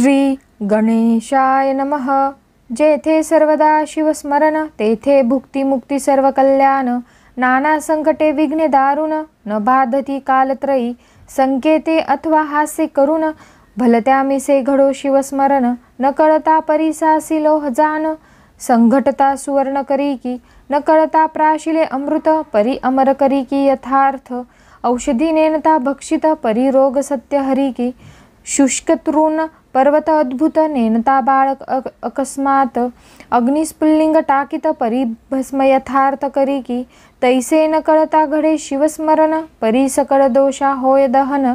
श्री गणेशाय नम जेथे सर्वदा शिवस्मरण तेथे भुक्तिमुक्ती सर्व कल्याण नाना संकटे विघ्ने दारुण न बाधती कालत्रयी संकेते अथवा हास्य करुण भलत्या मिसे घडो शिवस्मरण न कळता परिसासी जान संघटता सुवर्ण करी की न कळता प्राशिले अमृत परी अमर करी की यथार्थ औषधी नेनता भक्षित परी रोग सत्य हरी की शुष्कतृण पर्वत अद्भुत नेनता बाळ अक अकस्मात अग्निस्फुल्लिंग टाकित परिभस्म यथार्थ करी की तैसे न कळता घडे शिवस्मरण परिसकळ दोषा होय दहन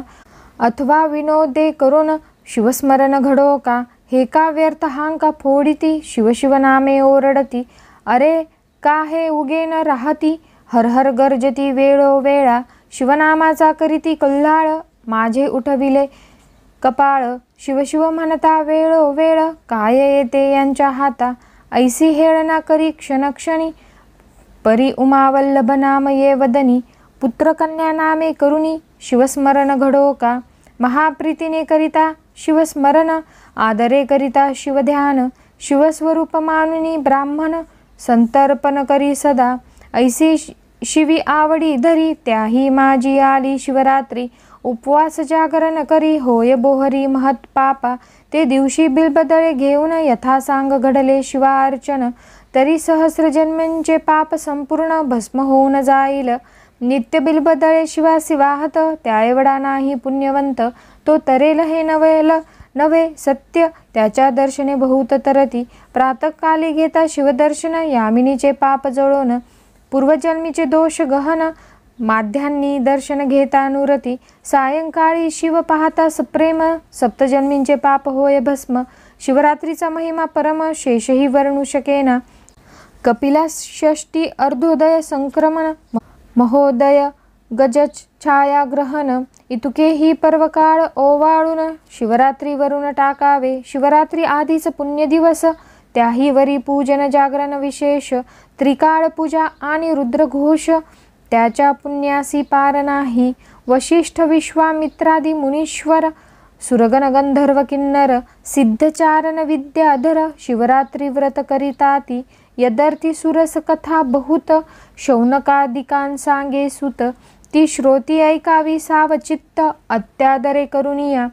अथवा विनोदे करून शिवस्मरण घडो का हे का व्यर्थ हांका फोडिती शिवशिवनामे ओरडती अरे का हे उगे न राहती हर गर्जती वेळोवेळा शिवनामाचा करीती कल्लाळ माझे उठविले कपाळ शिवशिव म्हणता वेळो वेळ काय येते यांच्या हाता ऐसी हेळना करी क्षणक्षणी परी उमावल्लभ नाम ये वदनी पुत्रकन्या नामे करुणी शिवस्मरण घडो का महाप्रीतीने करिता शिवस्मरण आदरे करिता शिवध्यान शिवस्वरूप मानुनी ब्राह्मण संतर्पण करी सदा ऐसी शिवी आवडी धरी त्याही माझी आली शिवरात्री उपवास जागरण करी होय बोहरी महत पापा ते दिवशी बिलबदळे घेऊन यथासांग घडले अर्चन तरी सहस्रजन्मांचे पाप संपूर्ण भस्म होऊन जाईल नित्य बिलबदळे शिवा शिवाहत त्या एवढा नाही पुण्यवंत तो तरेल हे नवेल नवे सत्य त्याच्या दर्शने बहुत तरती प्रातकाली घेता शिवदर्शन यामिनीचे पाप जळोन पूर्वजन्मीचे दोष गहन माध्यांनी दर्शन घेता अनुरती सायंकाळी शिव पाहता सप्रेम सप्तजन्मींचे पाप होय भस्म शिवरात्रीचा महिमा परम शेषही वर्णू शकेना कपिला षष्टी अर्धोदय संक्रमण महोदय गजच छायाग्रहण इतुके ही पर्वकाळ ओवाळून वरुण टाकावे शिवरात्री आधीच दिवस त्याही वरी पूजन जागरण विशेष त्रिकाळ पूजा आणि रुद्रघोष त्याच्या पुण्यासी पार नाही वशिष्ठ विश्वामित्रादी मुनीश्वर सुरगणगंधर्व किन्नर सिद्धचारण विद्याधर शिवरात्री व्रत करिताती यदर्थी सुरस कथा बहुत शौनकादिकान सांगे सुत ती श्रोती ऐकावी सावचित्त अत्यादरे करुणिया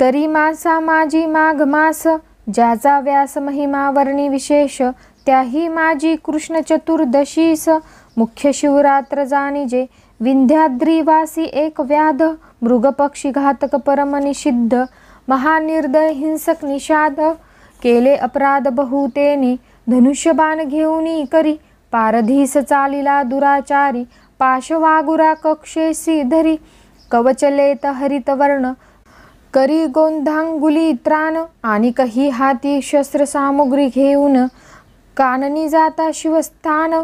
तरी मासा माझी माघ मास ज्याचा व्यास महिमा वर्णी विशेष त्याही माझी कृष्ण चतुर्दशीस मुख्य शिवरात्र जाणीजे विंध्याद्रीवासी एक व्याध मृगपक्षी घातक परम परमनिषिद्ध महानिर्दय हिंसक निषाद केले अपराध बहुतेनी धनुष्यबाण घेऊनी करी पारधीस चालिला दुराचारी पाशवागुरा कक्षेसी धरी कवचलेत हरितवर्ण करी गोंधांगुली त्राण आणि कही हाती शस्त्रसामुग्री घेऊन काननी जाता शिवस्थान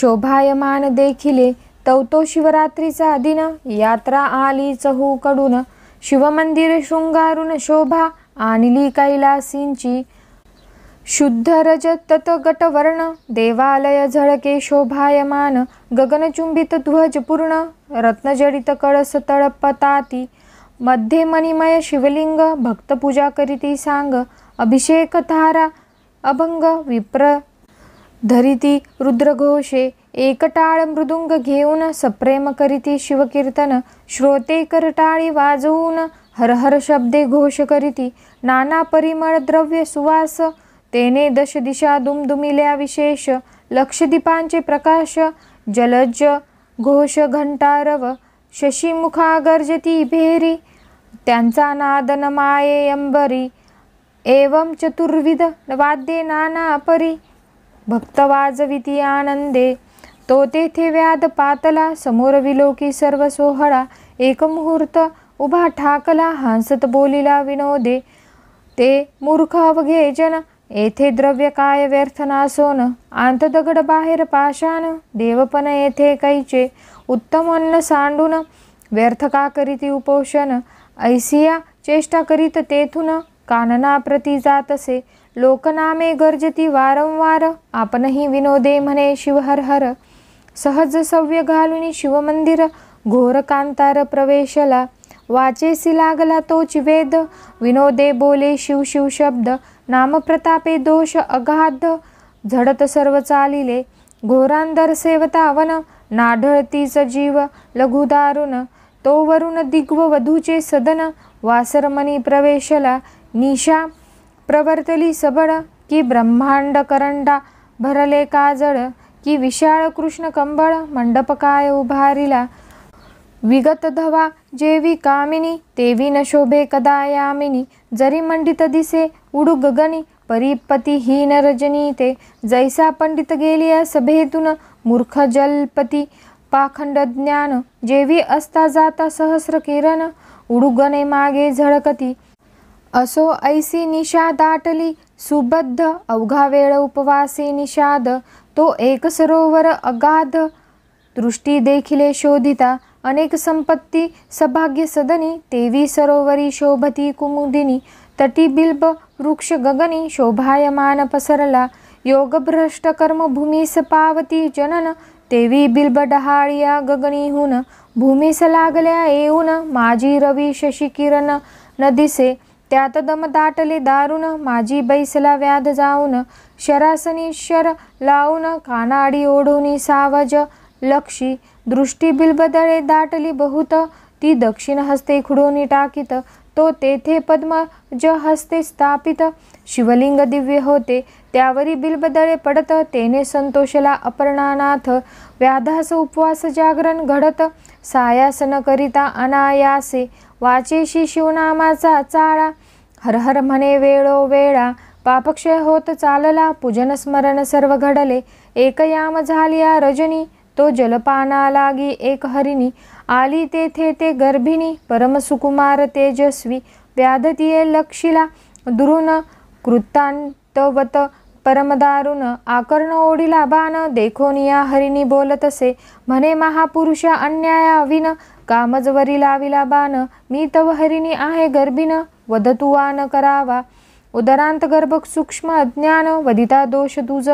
शोभायमान देखिले तवतो शिवरात्रीचा दिन यात्रा आली कडून शिवमंदिर शृंगारून शोभा आणली कैलासींची शुद्ध रजत गटवर्ण देवालय झळके शोभायमान गगनचुंबित ध्वज पूर्ण रत्नजडित कळस तळपताती मध्ये मणिमय शिवलिंग भक्तपूजा करीती सांग अभिषेक धारा अभंग विप्र धरिती रुद्रघोषे एकटाळ मृदुंग घेऊन सप्रेम करीती शिवकीर्तन श्रोते करटाळी वाजवून हर हर शब्दे घोष करीती नाना परिमळ द्रव्य सुवास तेने दश दिशा दुमदुमिल्या विशेष लक्षदीपांचे प्रकाश जलज घोष घंटारव शशीमुखा गर्जती भेरी त्यांचा नादन माये अंबरी एवम चतुर्विध वाद्ये नाना परी भक्त वाजविती आनंदे तो तेथे व्याध पातला समोर विलोकी सर्व सोहळा एक मुहूर्त उभा ठाकला हांसत बोलिला विनोदे ते मूर्ख अवघे जन येथे द्रव्य काय व्यर्थ आंत दगड बाहेर पाषाण देवपन येथे कैचे उत्तम अन्न सांडून व्यर्थ का करीती उपोषण ऐसिया चेष्टा करीत तेथून कानना प्रती जातसे लोकनामे गर्जती वारंवार आपणही विनोदे म्हणे शिवहर हर सहज सव्य घालून शिवमंदिर घोर कांतार प्रवेशला वाचेसी लागला तो चिवेद विनोदे बोले शिव शिव शब्द नामप्रतापे दोष अगाध झडत सर्व चालिले घोरांदर सेवतावन नाढळतीच जीव लघुदारुण तो वरुण दिग्व वधूचे सदन वासरमणी प्रवेशला निशा प्रवर्तली सबळ की ब्रह्मांड करंडा भरले काजळ की विशाळ कृष्ण कंबळ मंडप काय उभारिला विगत धवा जेवी कामिनी तेवी न शोभे कदायामिनी जरी मंडित दिसे उडू गगनी परीपती हीन रजनी ते जैसा पंडित गेली सभेतून मूर्ख जलपती पाखंड ज्ञान जेवी असता जाता सहस्र किरण उडुगने मागे झळकती असो ऐसी निशा दाटली सुबद्ध अवघा वेळ उपवासी निषाद तो एक सरोवर अगाध दृष्टी देखिले शोधिता अनेक संपत्ती सभाग्य सदनी तेवी सरोवरी शोभती कुमुदिनी तटी बिल्ब वृक्ष गगनी शोभायमान पसरला योगभ्रष्ट कर्मभूमीस पावती जनन तेवी बिल्ब डहाळिया हुन भूमीस लागल्या येऊन माझी रवी शशी किरण न दिसे त्यात दम दाटले दारुन माझी बैसला व्याध जाऊन शरासनी शर लावून कानाडी ओढून सावज लक्षी दृष्टी बिलबदळे दाटली बहुत ती दक्षिण हस्ते खुडून टाकीत तो तेथे ज हस्ते स्थापित शिवलिंग दिव्य होते त्यावरी बिलबदळे पडत तेने संतोषला अपर्णानाथ व्याधास उपवास जागरण घडत सायासन करिता अनायासे वाचेशी शिवनामाचा चाळा हर हर म्हणे वेळो वेळा पापक्षय होत चालला पूजन स्मरण सर्व घडले एकयाम याम रजनी तो जलपाना लागी एक हरिणी आली तेथे ते गर्भिणी परमसुकुमार तेजस्वी व्याधतीये लक्षिला दुरुन कृतांतवत परमदारुण आकर्ण ओढिला बाण देखोनिया हरिणी बोलतसे म्हणे महापुरुषा विन कामजवरी लाविला बाण मी तव हरिणी आहे गर्भिन न करावा उदरांत गर्भ सूक्ष्म अज्ञान वधिता दोष दुज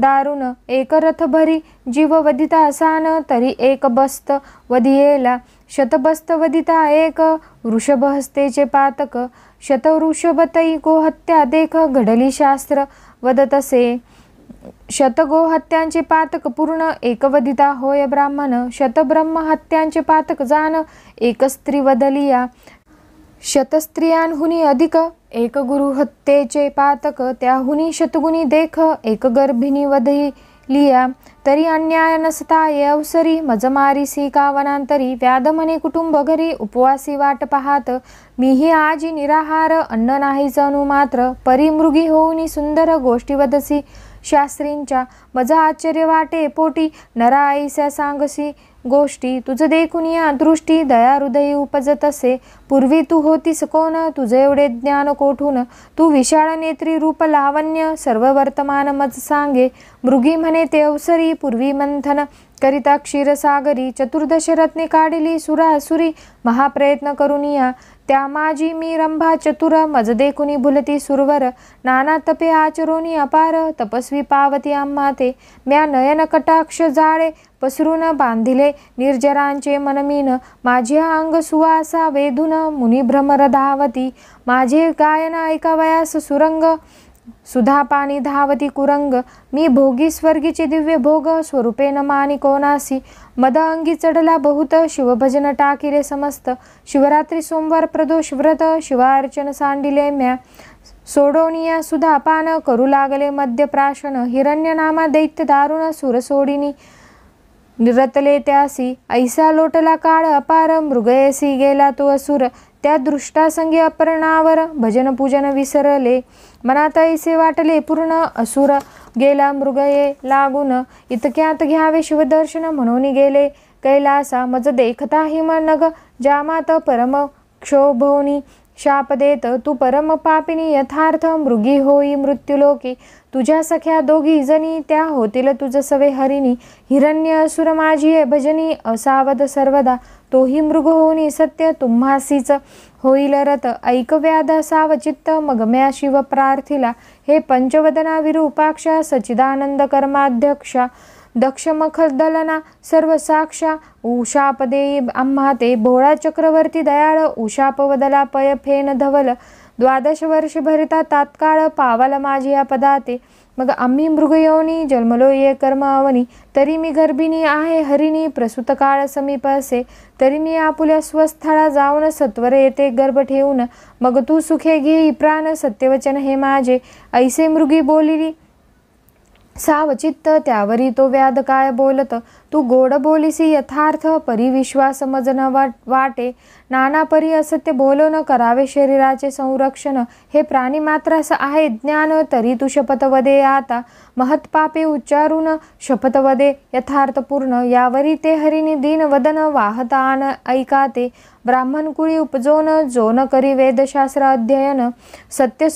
दारुण एक रथ भरी जीव वधिता असान तरी एक बस्त वधियेला शतबस्त वधिता एक वृषभ हस्तेचे पातक शतवृषभतई गोहत्या देख घडली शास्त्र वदतसे शतगोहत्यांचे पातक पूर्ण एकवधिता होय ब्राह्मण शतब्रह्म हत्यांचे पातक जाण एक स्त्री वदलिया शतस्त्रियांहुनी अधिक एक गुरु हत्येचे पातक त्याहुनी शतगुनी देख एक गर्भिणी वधी लिया तरी अन्याय नसता ये अवसरी मजमारीसी का वनांतरी व्याधमने कुटुंब घरी उपवासी वाट पाहात मीही आजी निराहार अन्न नाही नाहीच मात्र परिमृगी होऊनी सुंदर गोष्टी वदसी शास्त्रींच्या मजा आश्चर्य वाटे पोटी नरा आईस्या सांगसी गोष्टी तुझं देखून या दृष्टी दया उपजत असे पूर्वी तू होतीस कोण तुझे एवढे ज्ञान कोठून तू विशाळ नेत्री रूप लावण्य सर्व वर्तमान मज सांगे मृगी म्हणे ते अवसरी पूर्वी मंथन करिता क्षीरसागरी चतुर्दश रत्ने काढिली सुरासुरी महाप्रयत्न करुनिया त्या माझी मी रंभा चतुर मजदे कुणी भुलती सुरवर नाना तपे आचरोनी अपार तपस्वी पावती ते म्या नयन कटाक्ष जाळे पसरून बांधिले निर्जरांचे मनमीन माझे अंग सुवासा वेधून मुनी भ्रमर धावती माझे गायन ऐकावयास सुरंग पाणी धावती कुरंग मी भोगी स्वर्गीचे दिव्य भोग स्वरूपेन मानी कोणासी मद अंगी चढला बहुत शिवभजन टाकिले समस्त शिवरात्री सोमवार प्रदोष व्रत शिवार्चन सांडिले म्या सोडोनिया पान करू लागले मद्यप्राशन हिरण्यनामा दैत्य दारुण सुर सोडिनी निरतले त्यासी ऐसा लोटला काळ अपार मृगयसी गेला तो असुर त्या दृष्टासंगी अपर्णावर भजन पूजन विसरले मनाता ऐसे वाटले पूर्ण असुर गेला मृगये लागून इतक्यात घ्यावे शिवदर्शन म्हणून गेले कैलासा मज देखता हिमनग जामात परम क्षोभोनी शाप देत तू परम पापिनी यथार्थ मृगी होई मृत्युलोकी तुझ्या सख्या दोघी जनी त्या होतील तुझ सवे हरिणी हिरण्य असुर माझी भजनी असावद सर्वदा तोही मृग होनी सत्य तुम्हासीच होईल रथ ऐकव्याद सावचित्त मगम्या शिव प्रार्थिला हे पंचवदना विरूपाक्ष सचिदानंद कर्माध्यक्षा मखदलना सर्व साक्षा उषापदे आम्हा ते भोळा चक्रवर्ती दयाळ उषापवदला पय फेन धवल द्वादश वर्ष भरिता तात्काळ पावल माझी या पदाते मग आम्ही मृगयोनी जन्मलो ये कर्मावनी तरी मी गर्भिणी आहे हरिणी प्रसूतकाळ समीप असे तरी मी आपुल्या स्वस्थळा जाऊन सत्वर येते गर्भ ठेवून मग तू सुखे घेई प्राण सत्यवचन हे माझे ऐसे मृगी बोलिली सावचित्त त्यावरी तो व्याध काय बोलत तू गोड बोलीसी यथार्थ परिविश्वास न वाट वाटे नानापरी असत्य बोलो न करावे शरीराचे संरक्षण हे प्राणी आहे ज्ञान तरी तू शपथवदे आता महत्पापे उच्चारून शपथवदे पूर्ण यावरी ते हरिनी दिन वदन वाहतान ऐकाते कुळी उपजोन जोन करी वेदशास्त्र अध्ययन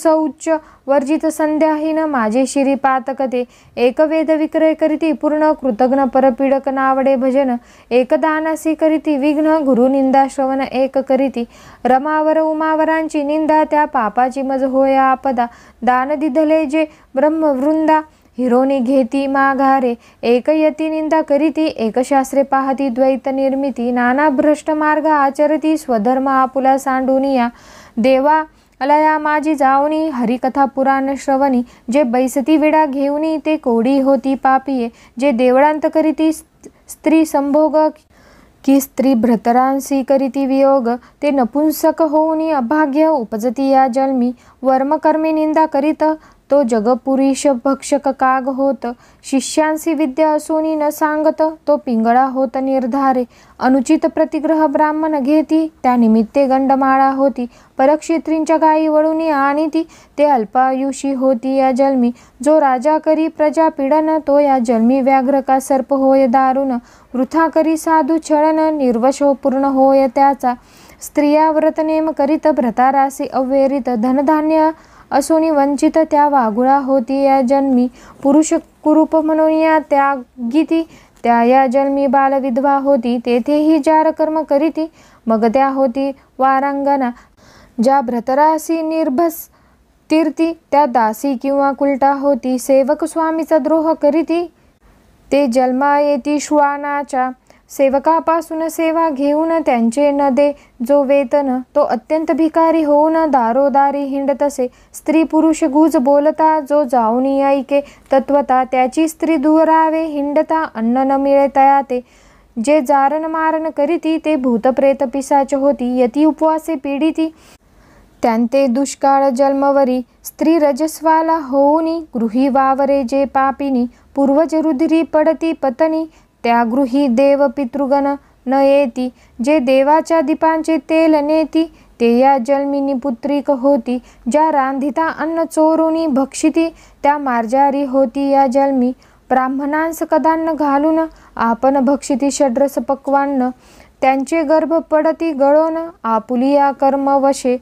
उच्च वर्जित संध्याहीन माझे शिरी पातकते एक वेद विक्रय करीती पूर्ण कृतज्ञ परपीड नानक नावडे भजन एकदानसी करीती विघ्न गुरु निंदा श्रवण एक करीती रमावर उमावरांची निंदा त्या पापाची मज होय आपदा दान दिधले जे ब्रह्मवृंदा हिरोनी घेती माघारे एक यती निंदा करीती एक शास्त्रे पाहती द्वैत निर्मिती नाना भ्रष्ट मार्ग आचरती स्वधर्म आपुला सांडूनिया देवा अलया माझी जाऊनी हरिकथा पुराण श्रवणी जे बैसती विडा घेऊनी ते कोडी होती पापिये जे देवळांत करीती स्त्री संभोग की स्त्री भ्रतरांसी करीती वियोग ते नपुंसक होऊनी अभाग्य उपजती या जन्मी वर्मकर्मी निंदा करीत तो जगपुरीश भक्षक काग होत शिष्यांशी विद्या असोनी न सांगत तो पिंगळा होत निर्धारे अनुचित प्रतिग्रह ब्राह्मण घेती त्या निमित्ते गंडमाळा होती परक्षेत्रींच्या गायी वळून आणि ती ते अल्पायुषी होती या जन्मी जो राजा करी प्रजा पिडन तो या जन्मी व्याघ्र का सर्प होय दारुण वृथा करी साधू छळन निर्वशो पूर्ण होय त्याचा स्त्रिया व्रतनेम नेम करीत भ्रतारासी अव्यरित धनधान्य असोनी वंचित त्या वाघुळा होती या जन्मी पुरुष कुरूप म्हणून या त्या त्या या जन्मी बालविधवा होती तेथेही जार कर्म करीती मग त्या होती वारांगना ज्या भ्रतरासी निर्भस तीर्थी त्या दासी किंवा कुलटा होती सेवक स्वामीचा द्रोह करीती ते जन्मा येती श्वानाच्या सेवकापासून सेवा घेऊन त्यांचे न दे जो वेतन तो अत्यंत भिकारी होऊन दारोदारी हिंडतसे स्त्री पुरुष गुज बोलता जो जाऊन ऐके तत्वता त्याची स्त्री दुरावे हिंडता अन्न न मिळे तया जे जारण मारण करीती ते भूतप्रेत पिसाच होती यती उपवासे पीडिती त्यांते दुष्काळ जन्मवरी स्त्री रजस्वाला होऊनी गृही वावरे जे पापिनी पूर्वज रुधिरी पडती पतनी त्या गृही देव पितृगण न येती जे देवाच्या दीपांचे तेल नेती ते या जन्मिनी पुत्रीक होती ज्या रांधिता अन्न चोरुनी भक्षिती त्या मार्जारी होती या जन्मी ब्राह्मणांस कदान्न घालून आपण भक्षिती षड्रस पक्वान्न त्यांचे गर्भ पडती गळोन आपुलिया कर्म वशे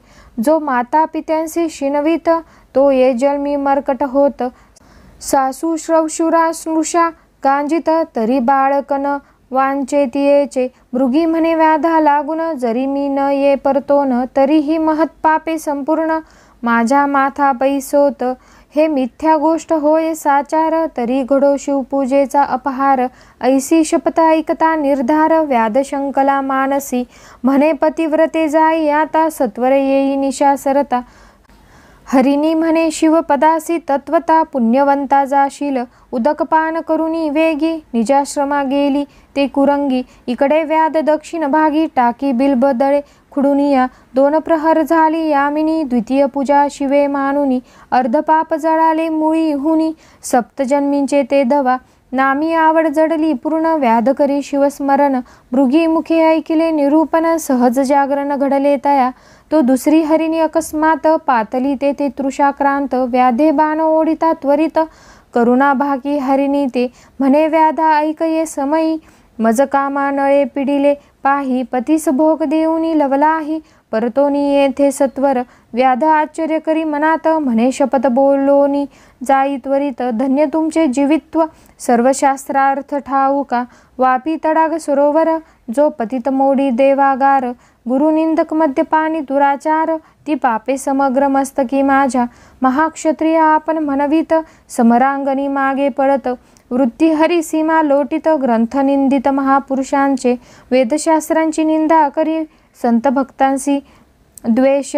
जो माता पित्यांशी शिनवीत तो ये जन्मी मर्कट होत सासू श्रवशुरा स्नुषा कांजित तरी बाळकन तियेचे मृगी म्हणे व्याधा लागून जरी मी न ये परतो न तरीही महत्पापे संपूर्ण माझ्या माथा पैसोत हे मिथ्या गोष्ट होय साचार तरी घडो शिवपूजेचा अपहार ऐसी शपथ ऐकता निर्धार व्याधशंकला मानसी म्हणे पतिव्रते जाई आता सत्वर येई निशा सरता हरिणी म्हणे शिवपदासी तत्वता पुण्यवंता जाशील उदकपान करुनी वेगी निजाश्रमा गेली ते कुरंगी इकडे व्याद दक्षिण भागी टाकी बिलबदळे खुडुनिया दोन प्रहर झाली यामिनी द्वितीय पूजा शिवे मानुनी अर्धपाप जळाले मुळी हुनी सप्तजन्मींचे ते धवा नामी आवड जडली पूर्ण व्याध करी शिवस्मरण मुखे ऐकिले निरूपण सहज जागरण घडले तया तो दुसरी हरिणी अकस्मात पातली ते ते तृषाक्रांत व्याधे बाण ओढिता त्वरित करुणा भाकी हरिणी ते म्हणे व्याधा ऐक ये समयी मज कामा नळे पिडिले पाही पतीस भोग देऊनी लवलाही परतोनी येथे सत्वर व्याध आश्चर्य करी मनात मने शपथ बोलोनी जाई त्वरित धन्य तुमचे जीवित्व सर्व शास्त्रार्थ का वापी तडाग सरोवर जो पतित मोडी देवागार गुरुनिंदक मद्यपानी दुराचार ती पापे समग्र मस्तकी माझ्या महाक्षत्रिय आपण मनवित समरांगणी मागे पडत वृत्ती सीमा लोटित ग्रंथनिंदित महापुरुषांचे वेदशास्त्रांची निंदा करी संत भक्तांशी द्वेष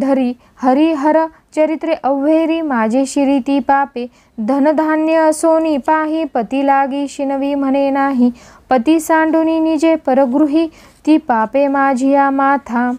धरी हरिहर चरित्रे अव्हेरी माझे शिरी ती पापे धनधान्य असोनी पाही पती लागी शिनवी म्हणे नाही पती सांडुनी निजे परगृही ती पापे माझिया माथा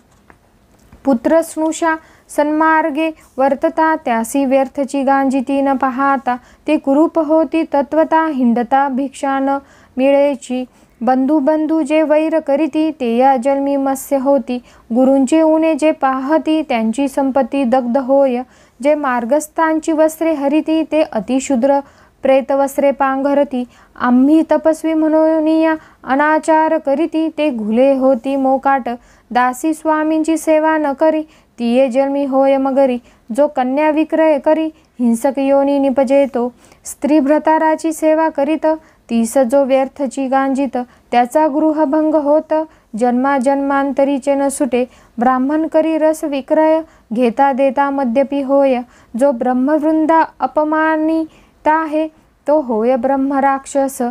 पुत्र स्नुषा सन्मार्गे वर्तता त्यासी व्यर्थची गांजिती न पाहता ते कुरूप होती तत्वता हिंडता भिक्षा न मिळेची बंधू बंधू जे वैर करीती ते या जन्मी मत्स्य होती गुरूंचे उणे जे पाहती त्यांची संपत्ती दग्ध होय जे मार्गस्थांची वस्त्रे हरिती ते अतिशूद्र प्रेतवस्त्रे पांघरती आम्ही तपस्वी म्हणून या अनाचार करीती ते घुले होती मोकाट दासी स्वामींची सेवा न करी तिये जन्मी होय मगरी जो कन्या विक्रय करी हिंसक योनी निपजेतो स्त्री भ्रताराची सेवा करीत तीस जो व्यर्थची गांजित त्याचा गृहभंग होत जन्माजन्मांतरीचे न सुटे ब्राह्मण करी रस विक्रय घेता देता मद्यपी होय जो ब्रह्मवृंदा अपमानिता आहे तो होय ब्रह्मराक्षस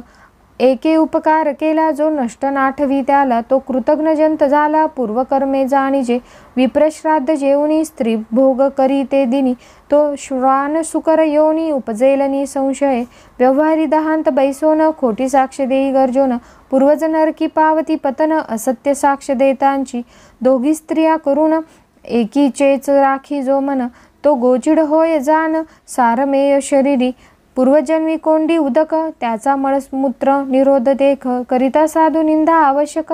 एके उपकार केला जो नष्ट नाठवी त्याला तो कृतज्ञजंत झाला पूर्वकर्मे जाणीजे विप्रश्राद्ध जेवणी स्त्री भोग करी ते दिनी तो श्वान सुकर योनी उपजेलनी संशय व्यवहारी दहांत बैसोन खोटी साक्ष देई गर्जोन पूर्वज नरकी पावती पतन असत्य साक्ष देतांची दोघी स्त्रिया करून एकी चेच राखी जो मन तो गोचिड होय जान सारमेय शरीरी पूर्वजन्मी कोंडी उदक त्याचा मळमूत्र निरोध देख करिता साधू निंदा आवश्यक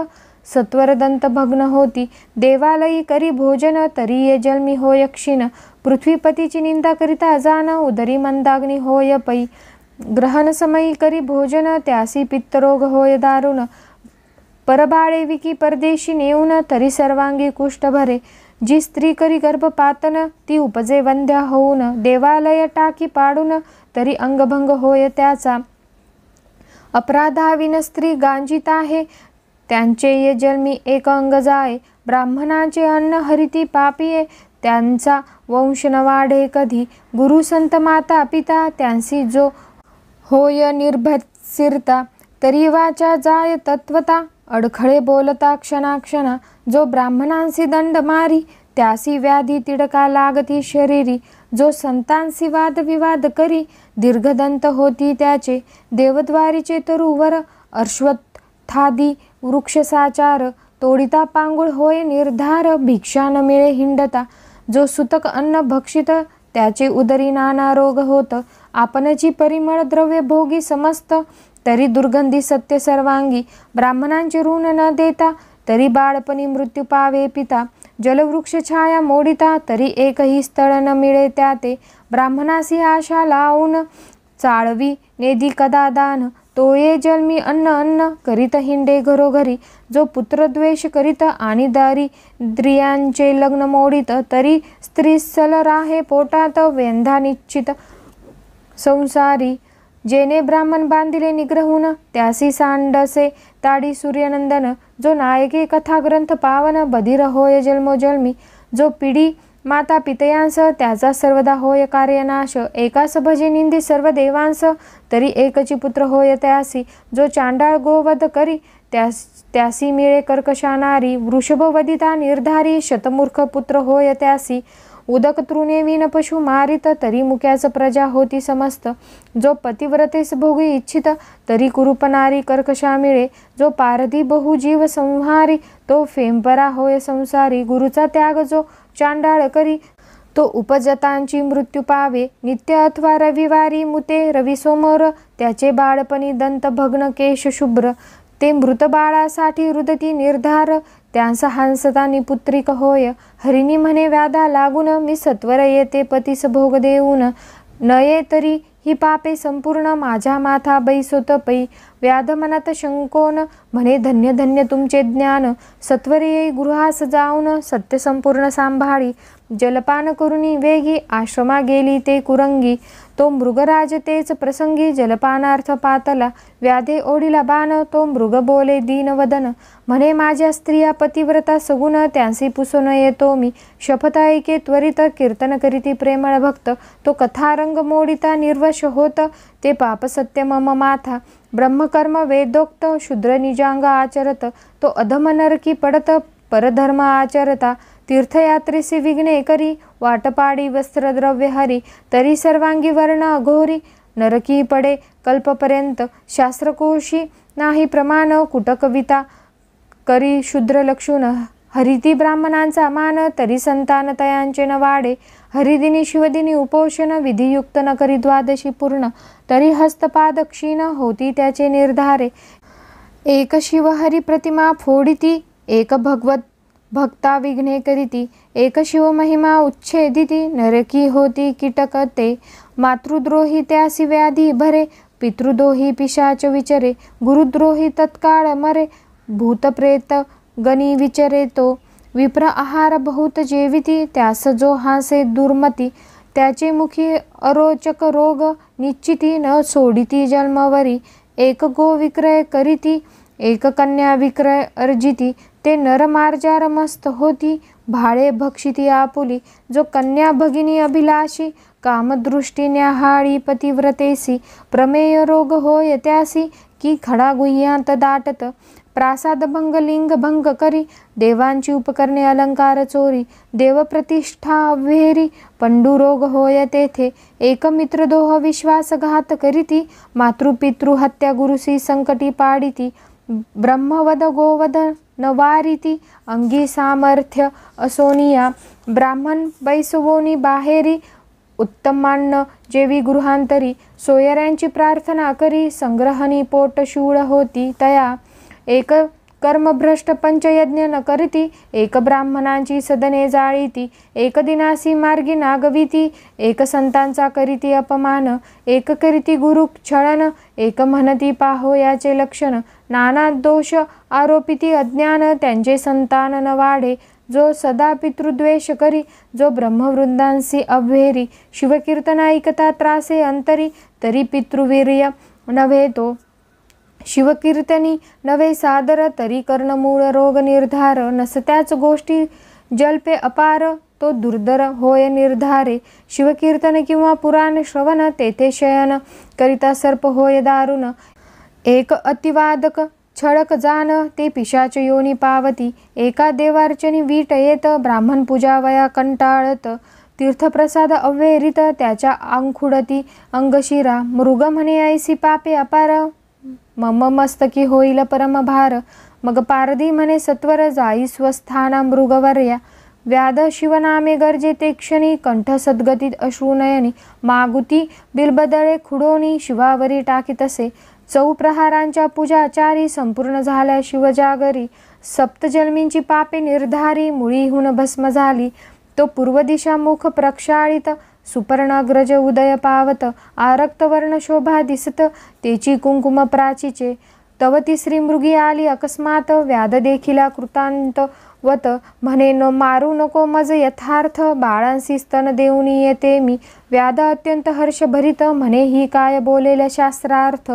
सत्वरदंत दंत भग्न होती देवालयी करी भोजन तरी ये जन्मी होय क्षीण पृथ्वीपतीची निंदा करिता अजान उदरी मंदाग्नी होय पै ग्रहण समयी करी भोजन त्यासी पित्तरोग होय दारुण परबाळे विकी परदेशी नेऊन तरी सर्वांगी कुष्ठ भरे जी स्त्री करी गर्भपातन ती उपजे वंध्या होऊन देवालय टाकी पाडून तरी अंगभंग होय त्याचा अपराधाविन स्त्री गांजित आहे त्यांचे ये जन्मी एक अंग जाय ब्राह्मणाचे अन्न हरिती पापिये त्यांचा वंश न वाढे कधी गुरु संत माता पिता त्यांची जो होय निर्भत्सिरता तरी वाचा जाय तत्वता अडखळे बोलता क्षणाक्षणा जो ब्राह्मणांशी दंड मारी त्यासी व्याधी तिडका लागती शरीरी जो संतांशी वादविवाद करी दीर्घदंत होती त्याचे देवद्वारीचे तरुवर अश्वत्थादी वृक्षसाचार तोडिता पांगुळ होय निर्धार भिक्षा न मिळे हिंडता जो सुतक अन्न भक्षित त्याचे उदरी नाना रोग होत आपणची परिमळ द्रव्य भोगी समस्त तरी दुर्गंधी सत्य सर्वांगी ब्राह्मणांचे ऋण न देता तरी बाळपणी मृत्यू पावे पिता जलवृक्ष छाया मोडिता तरी एकही स्थळ न मिळे त्या ते ब्राह्मणासी आशा लावून चाळवी नेदी कदा दान तो ये अन्न अन्न करीत हिंडे घरोघरी जो पुत्रद्वेष करीत आणि दारी द्रियांचे लग्न मोडित तरी स्त्री सल राहे पोटात वेंधा निश्चित संसारी जेने ब्राह्मण बांधिले निग्रहून त्यासी सांडसे ताडी सूर्यनंदन जो कथा कथाग्रंथ पावन बधिर होय जल्मी जो पिढी माता पितयांस त्याचा सर्वदा होय कार्यनाश एकास भजे निंदी सर्व देवांस तरी एकची पुत्र होय त्यासी जो चांडाळ गोवध करी त्यास त्यासी मिळे कर्कशानारी वृषभवदिता निर्धारी शतमूर्ख पुत्र होय त्यासी उदक तृणे विन पशु मारित तरी मुक्याच प्रजा होती समस्त जो पतिव्रतेस भोगी इच्छित तरी कुरुपनारी कर्कशा मिळे जो पारधी बहु जीव संहारी तो फेंपरा होय संसारी गुरुचा त्याग जो चांडाळ करी तो उपजतांची मृत्यू पावे नित्य अथवा रविवारी मुते रवी सोमोर त्याचे बाळपणी दंत भग्न केश शुभ्र ते मृत बाळासाठी रुदती निर्धार त्यांचा हंसदानी पुत्री होय हरिणी म्हणे व्याधा लागून मी सत्वर येते पतीस भोग देऊन नये तरी ही पापे संपूर्ण माझ्या माथा बैसोत पै व्याध मनात शंकोन म्हणे धन्य धन्य तुमचे ज्ञान सत्वरी गृहास जाऊन सत्य संपूर्ण सांभाळी जलपान करुणी वेगी आश्रमा गेली ते कुरंगी तो मृगराज तेच प्रसंगी जलपानार्थ पातला व्याधे ओढीला बाण तो मृग बोले दीनवदन म्हणे माझ्या स्त्रिया पतिव्रता सगुण त्यांसी पुसून येतो मी शपथ ऐके त्वरित कीर्तन करीती प्रेमळ भक्त तो कथारंग मोडिता निर्वश होत ते पाप सत्य मम माथा ब्रह्मकर्म वेदोक्त शूद्र निजांग आचरत तो नरकी पडत परधर्म आचरता तीर्थयात्रेसी विघ्ने करी वाटपाडी वस्त्रद्रव्य हरी तरी सर्वांगी वर्ण अघोरी नरकी पडे कल्पपर्यंत शास्त्रकोशी नाही प्रमाण कुटकविता करी शूद्र लक्षून हरिती ब्राह्मणांचा मान तरी संतान तयांचे न वाडे हरिदिनी शिवदिनी उपोषण विधियुक्त न करी द्वादशी पूर्ण तरी हस्तपादक्षीण होती त्याचे निर्धारे एक शिवहरी प्रतिमा फोडिती एक भगवत भक्ता विघ्ने करीती एक शिवमहिमा उच्छेदिती नरकी होती कीटक ते मातृद्रोही त्यासी व्याधी भरे पितृद्रोही पिशाच विचरे गुरुद्रोही तत्काळ मरे भूतप्रेत गणी विचरे तो विप्र आहार बहुत जेविती त्यास जो हासे दुर्मती त्याचे मुखी अरोचक रोग निश्चिती न सोडिती जन्मवरी एक गो विक्रय करीती एक कन्या विक्रय अर्जिती ते नरमार्जार मस्त होती भाळे भक्षिती आपुली जो कन्या भगिनी अभिलाषी कामदृष्टी न्याहाळी पतिव्रतेसी प्रमेय रोग होय त्यासी की खडा गुह्यांत दाटत लिंग भंग करी देवांची उपकरणे अलंकार चोरी देवप्रतिष्ठा अव्हेरी पंडुरोग होय तेथे एक दोह विश्वासघात करीती मातृपितृहत्या गुरुसी संकटी पाडिती ब्रह्मवद गोवद नवारीती अंगी सामर्थ्य असोनिया ब्राह्मण बैसवोनी बाहेरी उत्तमान्न जेवी गृहांतरी सोयऱ्यांची प्रार्थना करी संग्रहणी पोटशूळ होती तया एक कर्मभ्रष्ट पंचयज्ञ न करीती एक ब्राह्मणांची सदने जाळीती एक दिनासी मार्गी नागविती एक संतांचा करीती अपमान एक करीती गुरु छळन एक म्हणती पाहो याचे लक्षण नाना दोष आरोपिती अज्ञान त्यांचे संतान न वाढे जो सदा पितृद्वेष करी जो ब्रह्मवृंदांसी अव्हेरी शिवकीर्तन ऐकता त्रासे अंतरी तरी पितृवीर्य नव्हे तो शिवकीर्तनी नवे सादर तरी कर्णमूळ रोग निर्धार नसत्याच गोष्टी जल्पे अपार तो दुर्दर होय निर्धारे शिवकीर्तन किंवा पुराण श्रवण तेथे शयन करिता सर्प होय दारुण एक अतिवादक छळक जान ते पिशाच योनी पावती एका देवार्चनी वीट येत ब्राह्मण पूजा वया कंटाळत तीर्थप्रसाद अव्यरित त्याच्या अंखुडती अंगशिरा मृग म्हणे ऐसी पापे अपार मम मस्तकी होईल भार मग पारधी म्हणे सत्वर जाई स्वस्थाना मृगवर्या व्याध शिवनामे गर्जे ते क्षणी कंठ सद्गतीत अश्रुनयनी मागुती बिलबदळे खुडोनी शिवावरी तसे चौप्रहारांच्या पूजा चारी संपूर्ण झाल्या शिवजागरी सप्तजन्मींची पापे निर्धारी मुळीहून भस्म झाली तो पूर्व दिशामुख प्रक्षाळित सुपर्णाग्रज उदय पावत आरक्तवर्ण शोभा दिसत तेची कुंकुम प्राचीचे तवती श्री मृगी आली अकस्मात व्याद देखिला कृतांत वत म्हणे न मारू नको मज यथार्थ बाळांसी स्तन देऊन येते मी व्याध अत्यंत हर्षभरित म्हणे ही काय बोलेल्या शास्त्रार्थ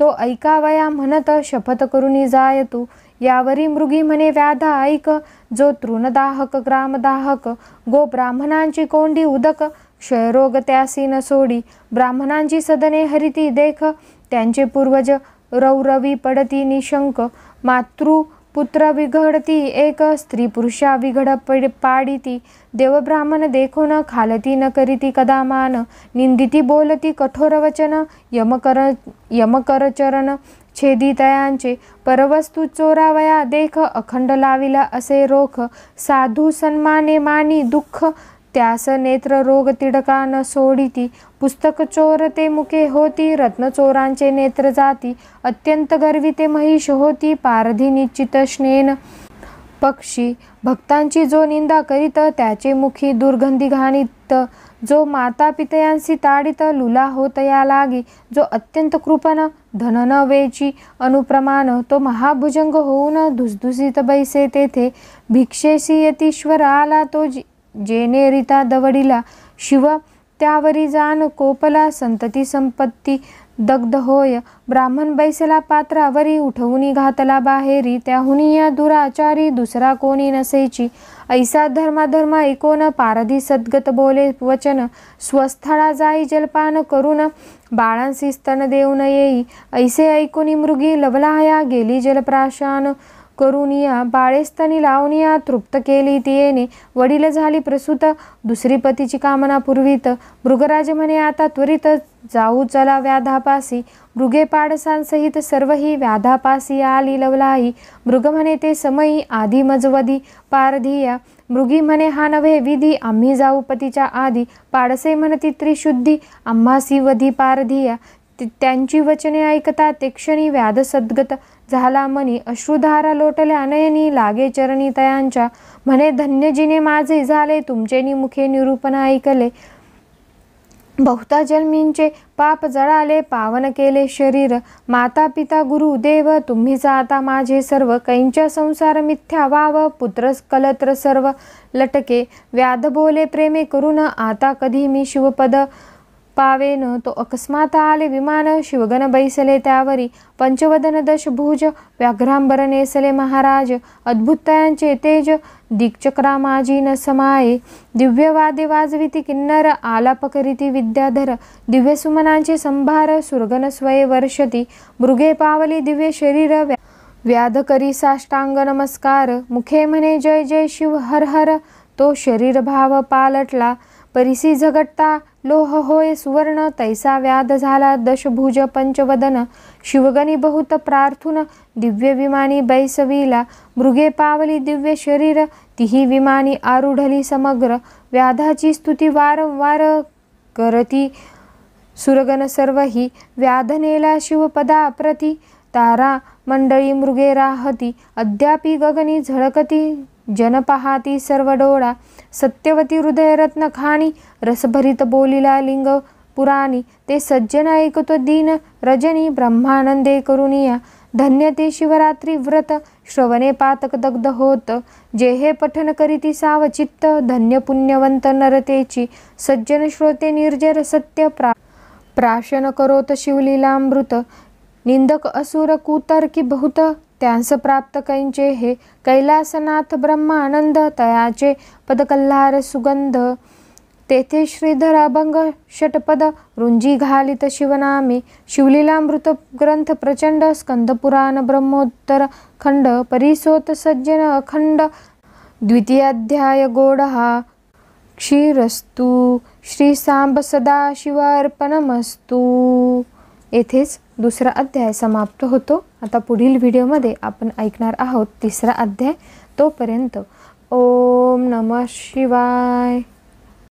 तो ऐकावया म्हणत शपथ करून जायतू यावरी मृगी म्हणे व्याधा ऐक जो तृणदाहक ग्रामदाहक गो ब्राह्मणांची कोंडी उदक क्षयरोग त्यासी न सोडी ब्राह्मणांची सदने हरिती देख त्यांचे पूर्वज रौरवी पडती निशंक मातृ पुत्र विघडती एक स्त्री पुरुषा विघड पाडिती देवब्राह्मण न खालती न करीती मान निंदिती बोलती कठोर वचन यमकर यमकरचरण छेदी तयांचे परवस्तू चोरावया देख अखंड लाविला असे रोख साधू सन्माने मानी दुःख त्यास नेत्र रोग तिडका न सोडिती पुस्तक चोर ते मुके होती रत्नचोरांचे नेत्र जाती अत्यंत गर्वी ते महिष होती पारधी निश्चित स्नेन पक्षी भक्तांची जो निंदा करीत त्याचे मुखी दुर्गंधी घाणीत जो माता पितयांशी ताडित लुला होत या लागी जो अत्यंत कृपण धनन वेची अनुप्रमाण तो महाभुजंग होऊन धुसधुसीत बैसे तेथे भिक्षेशी यतीश्वर आला तो जी रिता दवडिला शिव त्यावरी जान कोपला संतती संपत्ती दग्ध होय ब्राह्मण बैसला पात्रावरी उठवून घातला बाहेरी त्याहुनी या दुराचारी दुसरा कोणी नसेची ऐसा धर्माधर्म ऐकोन पारधी सद्गत बोले वचन स्वस्थळा जाई जलपान करून बाळांसी स्तन देऊन येई ऐसे ऐकोनी मृगी लवलाया गेली जलप्राशान करुनिया बाळेस्तानी लावनिया तृप्त केली ती येणे वडील झाली प्रसूत दुसरी पतीची कामना पूर्वीत मृगराज म्हणे आता त्वरित जाऊ चला व्याधापासी मृगे पाडसांसहित सर्व ही व्याधापासी आली लवलाही मृग म्हणे ते समयी आधी मजवदी पारधिया मृगी म्हणे हा नव्हे विधी आम्ही जाऊ पतीच्या आधी पाडसे म्हणती त्रिशुद्धी आम्हासी वधी पारधिया त्यांची वचने ऐकता ते क्षणी व्याध सद्गत झाला मनी अश्रुधारा लोटले अनयनी लागे चरणी तयांच्या म्हणे धन्यजीने माझे झाले तुमचे निमुखे निरूपण ऐकले बहुता जन्मींचे पाप जळाले पावन केले शरीर माता पिता गुरु देव तुम्ही आता माझे सर्व कैंच्या संसार मिथ्या वाव पुत्र कलत्र सर्व लटके व्याध बोले प्रेमे करून आता कधी मी शिवपद पावेन तो अकस्मात आले विमान शिवगण बैसले त्यावरी पंचवदन दशभुज व्याघ्रांबर नेसले महाराज अद्भुतांचे तेज दिक्चक्रामाजी न समाये दिव्यवादे वाजविती किन्नर आलाप विद्याधर दिव्यसुमनांचे संभार सुरगन स्वये वर्षती मृगे पावली दिव्य शरीर व्या व्याध करी साष्टांग नमस्कार मुखे म्हणे जय जय शिव हर हर तो शरीरभाव पालटला परिसी झगट्टा लोह होय सुवर्ण तैसा व्याध झाला दशभुज पंचवदन शिवगणी बहुत प्रार्थुन दिव्य विमानी बैसवीला मृगे पावली दिव्य शरीर तिही विमानी आरुढली समग्र व्याधाची स्तुती वारंवार करती सुरगण सर्व व्याधनेला शिवपदा प्रती तारा मंडळी मृगे राहती अद्यापि गगनी झळकती जन पाहाती सर्व सत्यवती हृदयरत्न खाणी रसभरित बोलिला लिंग पुराणी ते सज्जन ऐकतो दीन रजनी ब्रह्मानंदे करुणिया धन्य ते शिवरात्री व्रत श्रवणे पातक दग्ध होत जे हे पठन करीती सावचित्त धन्य पुण्यवंत नरतेची सज्जन श्रोते निर्जर सत्य प्रा प्राशन करोत शिवलीलामृत निंदक असुर कुतर्की बहुत त्यांस प्राप्त कैंचे हे कैलासनाथ ब्रह्मानंद तयाचे पदकल्हार सुगंध तेथे श्रीधर अभंग षटपद रुंजी घालित शिवनामे शिवलीलामृत ग्रंथ प्रचंड पुराण ब्रह्मोत्तर खंड परिसोत सज्जन अखंड द्वितीयाध्याय गोडहा क्षीरस्तू श्री सांब शिवार्पणमस्तू येथेच दुसरा अध्याय समाप्त होतो आता पुढील व्हिडिओमध्ये आपण ऐकणार आहोत तिसरा अध्याय तोपर्यंत ओम नमः शिवाय